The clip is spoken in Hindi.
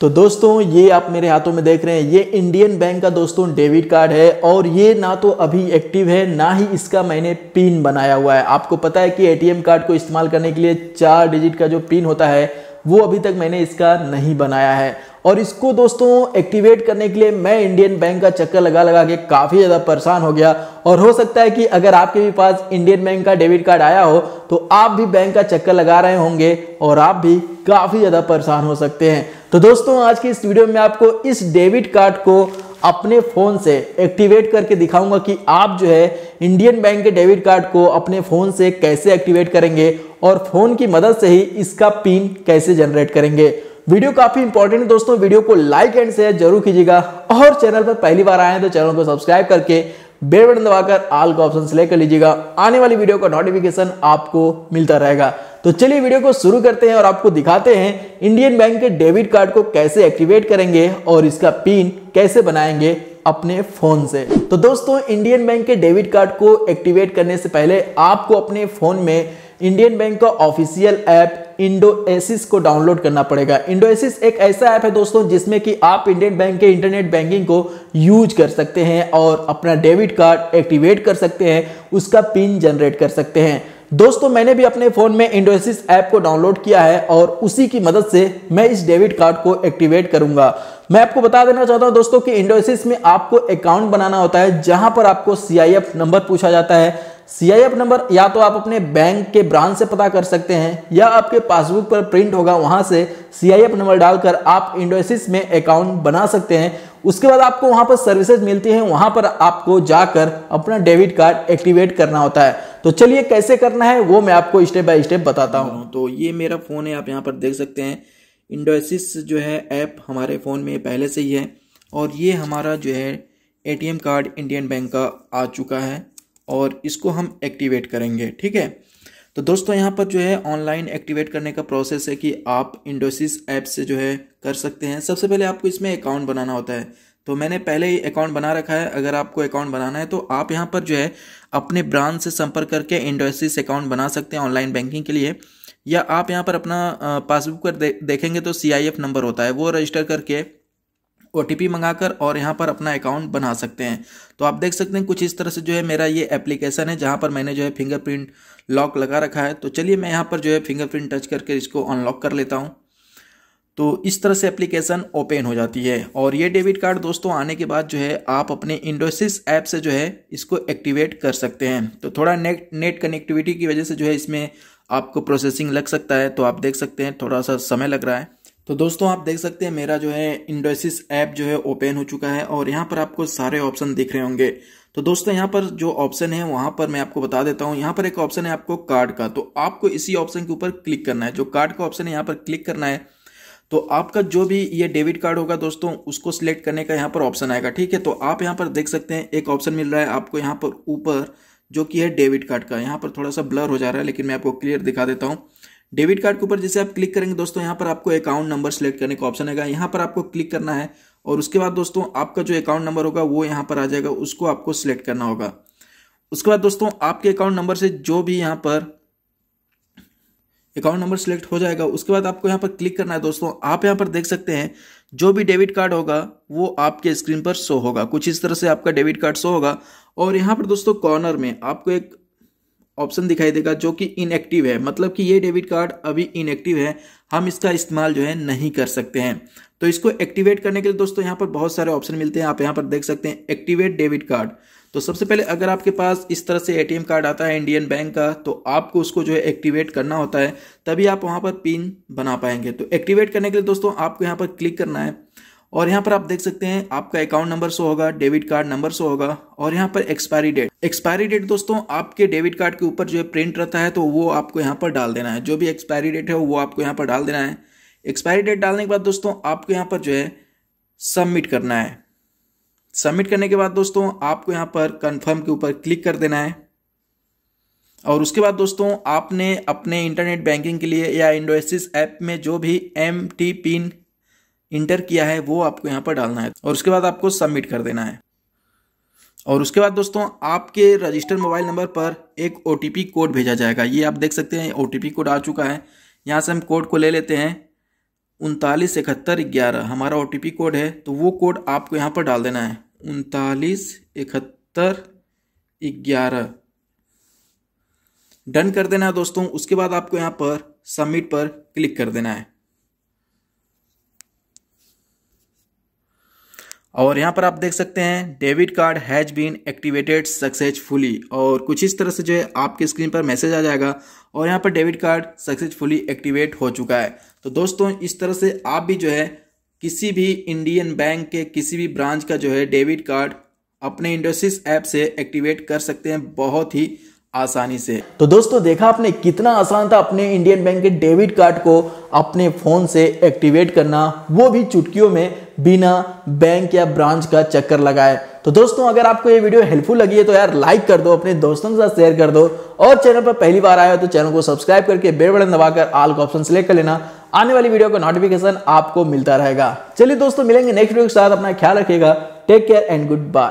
तो दोस्तों ये आप मेरे हाथों में देख रहे हैं ये इंडियन बैंक का दोस्तों डेबिट कार्ड है और ये ना तो अभी एक्टिव है ना ही इसका मैंने पिन बनाया हुआ है आपको पता है कि एटीएम कार्ड को इस्तेमाल करने के लिए चार डिजिट का जो पिन होता है वो अभी तक मैंने इसका नहीं बनाया है और इसको दोस्तों एक्टिवेट करने के लिए मैं इंडियन बैंक का चक्कर लगा लगा के काफ़ी ज़्यादा परेशान हो गया और हो सकता है कि अगर आपके भी पास इंडियन बैंक का डेबिट कार्ड आया हो तो आप भी बैंक का चक्कर लगा रहे होंगे और आप भी काफ़ी ज़्यादा परेशान हो सकते हैं तो दोस्तों आज की इस वीडियो में आपको इस डेबिट कार्ड को अपने फ़ोन से एक्टिवेट करके दिखाऊंगा कि आप जो है इंडियन बैंक के डेबिट कार्ड को अपने फ़ोन से कैसे एक्टिवेट करेंगे और फ़ोन की मदद से ही इसका पिन कैसे जनरेट करेंगे वीडियो काफ़ी इंपॉर्टेंट है दोस्तों वीडियो को लाइक एंड शेयर जरूर कीजिएगा और चैनल पर पहली बार आए हैं तो चैनल को सब्सक्राइब करके बेल बटन दबाकर आल का ऑप्शन सेलेक्ट कर लीजिएगा आने वाली वीडियो का नोटिफिकेशन आपको मिलता रहेगा तो चलिए वीडियो को शुरू करते हैं और आपको दिखाते हैं इंडियन बैंक के डेबिट कार्ड को कैसे एक्टिवेट करेंगे और इसका पिन कैसे बनाएंगे अपने फोन से तो दोस्तों इंडियन बैंक के डेबिट कार्ड को एक्टिवेट करने से पहले आपको अपने फोन में इंडियन बैंक का ऑफिशियल ऐप इंडो एसिस को डाउनलोड करना पड़ेगा इंडो एसिस एक ऐसा ऐप है दोस्तों जिसमें कि आप इंडियन बैंक के इंटरनेट बैंकिंग को यूज कर सकते हैं और अपना डेबिट कार्ड एक्टिवेट कर सकते हैं उसका पिन जनरेट कर सकते हैं दोस्तों मैंने भी अपने फ़ोन में इंडोसिस ऐप को डाउनलोड किया है और उसी की मदद से मैं इस डेबिट कार्ड को एक्टिवेट करूंगा मैं आपको बता देना चाहता हूं दोस्तों कि इंडोसिस में आपको अकाउंट बनाना होता है जहां पर आपको सीआईएफ नंबर पूछा जाता है सीआईएफ नंबर या तो आप अपने बैंक के ब्रांच से पता कर सकते हैं या आपके पासबुक पर प्रिंट होगा वहां से सीआईएफ नंबर डालकर आप इंडोसिस में अकाउंट बना सकते हैं उसके बाद आपको वहाँ पर सर्विसेज मिलती है वहाँ पर आपको जाकर अपना डेबिट कार्ड एक्टिवेट करना होता है तो चलिए कैसे करना है वो मैं आपको स्टेप बाय स्टेप बताता हूँ तो ये मेरा फ़ोन है आप यहाँ पर देख सकते हैं इंडोसिस जो है ऐप हमारे फ़ोन में पहले से ही है और ये हमारा जो है एटीएम कार्ड इंडियन बैंक का आ चुका है और इसको हम एक्टिवेट करेंगे ठीक है तो दोस्तों यहाँ पर जो है ऑनलाइन एक्टिवेट करने का प्रोसेस है कि आप इंडोसिस ऐप से जो है कर सकते हैं सबसे पहले आपको इसमें अकाउंट बनाना होता है तो मैंने पहले ही अकाउंट बना रखा है अगर आपको अकाउंट बनाना है तो आप यहाँ पर जो है अपने ब्रांच से संपर्क करके इंडोसिस अकाउंट बना सकते हैं ऑनलाइन बैंकिंग के लिए या आप यहाँ पर अपना पासबुक पर देखेंगे तो सी नंबर होता है वो रजिस्टर करके ओ टी मंगाकर और यहाँ पर अपना अकाउंट बना सकते हैं तो आप देख सकते हैं कुछ इस तरह से जो है मेरा ये एप्लीकेशन है जहाँ पर मैंने जो है फिंगरप्रिंट लॉक लगा रखा है तो चलिए मैं यहाँ पर जो है फिंगरप्रिंट टच करके इसको अनलॉक कर लेता हूँ तो इस तरह से एप्लीकेशन ओपन हो जाती है और ये डेबिट कार्ड दोस्तों आने के बाद जो है आप अपने इंडोसिस ऐप से जो है इसको एक्टिवेट कर सकते हैं तो थोड़ा नेट नेट कनेक्टिविटी की वजह से जो है इसमें आपको प्रोसेसिंग लग सकता है तो आप देख सकते हैं थोड़ा सा समय लग रहा है तो दोस्तों आप देख सकते हैं मेरा जो है इंडोसिस ऐप जो है ओपन हो चुका है और यहाँ पर आपको सारे ऑप्शन दिख रहे होंगे तो दोस्तों यहाँ पर जो ऑप्शन है वहां पर मैं आपको बता देता हूँ यहाँ पर एक ऑप्शन है आपको कार्ड का तो आपको इसी ऑप्शन के ऊपर क्लिक करना है जो कार्ड का ऑप्शन है यहाँ पर क्लिक करना है तो आपका जो भी ये डेबिट कार्ड होगा दोस्तों उसको सिलेक्ट करने का यहाँ पर ऑप्शन आएगा ठीक है तो आप यहाँ पर देख सकते हैं एक ऑप्शन मिल रहा है आपको यहाँ पर ऊपर जो कि है डेबिट कार्ड का यहाँ पर थोड़ा सा ब्लर हो जा रहा है लेकिन मैं आपको क्लियर दिखा देता हूँ डेबिट कार्ड के ऊपर जैसे आप क्लिक करेंगे दोस्तों यहाँ पर आपको अकाउंट नंबर सेलेक्ट करने का ऑप्शन आएगा यहाँ पर आपको क्लिक करना है और उसके बाद दोस्तों आपका जो अकाउंट नंबर होगा वो यहाँ पर आ जाएगा उसको आपको सिलेक्ट करना होगा उसके बाद दोस्तों आपके अकाउंट नंबर से जो भी यहाँ पर अकाउंट नंबर सेलेक्ट हो जाएगा उसके बाद आपको यहाँ पर क्लिक करना है दोस्तों आप यहाँ पर देख सकते हैं जो भी डेबिट कार्ड होगा वो आपके स्क्रीन पर शो होगा कुछ इस तरह से आपका डेबिट कार्ड शो होगा और यहाँ पर दोस्तों कॉर्नर में आपको एक ऑप्शन दिखाई देगा जो कि इनएक्टिव है मतलब कि ये डेबिट कार्ड अभी इनएक्टिव है हम इसका इस्तेमाल जो है नहीं कर सकते हैं तो इसको एक्टिवेट करने के लिए दोस्तों यहाँ पर बहुत सारे ऑप्शन मिलते हैं आप यहाँ पर देख सकते हैं एक्टिवेट डेबिट कार्ड तो सबसे पहले अगर आपके पास इस तरह से एटीएम कार्ड आता है इंडियन बैंक का तो आपको उसको जो है एक्टिवेट करना होता है तभी आप वहाँ पर पिन बना पाएंगे तो एक्टिवेट करने के लिए दोस्तों आपको यहाँ पर क्लिक करना है और यहाँ पर आप देख सकते हैं आपका अकाउंट नंबर शो होगा डेबिट कार्ड नंबर शो होगा और यहाँ पर एक्सपायरी डेट एक्सपायरी डेट दोस्तों आपके डेबिट कार्ड के ऊपर जो है प्रिंट रहता है तो वो आपको यहाँ पर डाल देना है जो भी एक्सपायरी डेट है वो आपको यहाँ पर डाल देना है एक्सपायरी डेट डालने के बाद दोस्तों आपको यहाँ पर जो है सबमिट करना है सबमिट करने के बाद दोस्तों आपको यहाँ पर कन्फर्म के ऊपर क्लिक कर देना है और उसके बाद दोस्तों आपने अपने इंटरनेट बैंकिंग के लिए या इंडोसिस ऐप में जो भी एम टी पिन इंटर किया है वो आपको यहाँ पर डालना है और उसके बाद आपको सबमिट कर देना है और उसके बाद दोस्तों आपके रजिस्टर मोबाइल नंबर पर एक ओ कोड भेजा जाएगा ये आप देख सकते हैं ओ कोड आ चुका है यहाँ से हम कोड को ले लेते हैं उनतालीस इकहत्तर ग्यारह हमारा ओ कोड है तो वो कोड आपको यहाँ पर डाल देना है उनतालीस इकहत्तर ग्यारह डन कर देना है दोस्तों उसके बाद आपको यहाँ पर सबमिट पर क्लिक कर देना है और यहाँ पर आप देख सकते हैं debit card has been activated successfully और कुछ इस तरह से जो है आपके स्क्रीन पर मैसेज आ जाएगा और यहाँ पर डेबिट कार्ड सक्सेसफुली एक्टिवेट हो चुका है तो दोस्तों इस तरह से आप भी जो है किसी भी इंडियन बैंक के किसी भी ब्रांच का जो है डेबिट कार्ड अपने इंडोसिस ऐप से एक्टिवेट कर सकते हैं बहुत ही आसानी से तो दोस्तों देखा आपने कितना आसान था अपने इंडियन बैंक के डेबिट कार्ड को अपने फ़ोन से एक्टिवेट करना वो भी चुटकियों में बिना बैंक या ब्रांच का चक्कर लगाए तो दोस्तों अगर आपको ये वीडियो हेल्पफुल लगी है तो यार लाइक कर दो अपने दोस्तों के साथ शेयर कर दो और चैनल पर पहली बार आया हो तो चैनल को सब्सक्राइब करके बेल बटन दबाकर आल का ऑप्शन सेलेक्ट कर लेना आने वाली वीडियो का नोटिफिकेशन आपको मिलता रहेगा चलिए दोस्तों मिलेंगे नेक्स्ट वीडियो के साथ अपना ख्याल रखिएगा take care and good bye